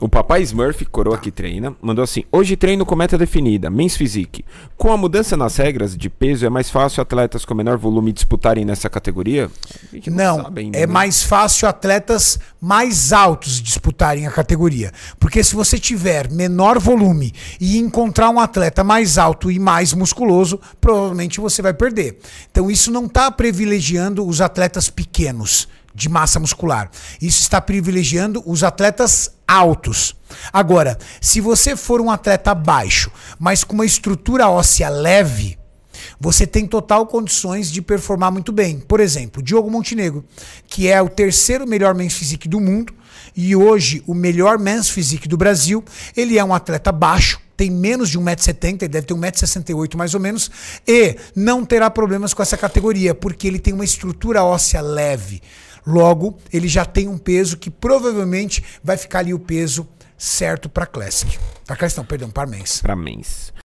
O papai Smurf, coroa que treina, mandou assim: Hoje treino com meta definida, mens physique. Com a mudança nas regras de peso, é mais fácil atletas com menor volume disputarem nessa categoria? Não, não ainda, é né? mais fácil atletas mais altos disputarem a categoria. Porque se você tiver menor volume e encontrar um atleta mais alto e mais musculoso, provavelmente você vai perder. Então isso não está privilegiando os atletas pequenos de massa muscular. Isso está privilegiando os atletas altos. Agora, se você for um atleta baixo, mas com uma estrutura óssea leve, você tem total condições de performar muito bem. Por exemplo, Diogo Montenegro, que é o terceiro melhor men's physique do mundo e hoje o melhor men's physique do Brasil, ele é um atleta baixo, tem menos de 1,70m, ele deve ter 1,68m mais ou menos, e não terá problemas com essa categoria, porque ele tem uma estrutura óssea leve. Logo, ele já tem um peso que provavelmente vai ficar ali o peso certo para Classic. Para Classic não, perdão, para Mens. Para Mens.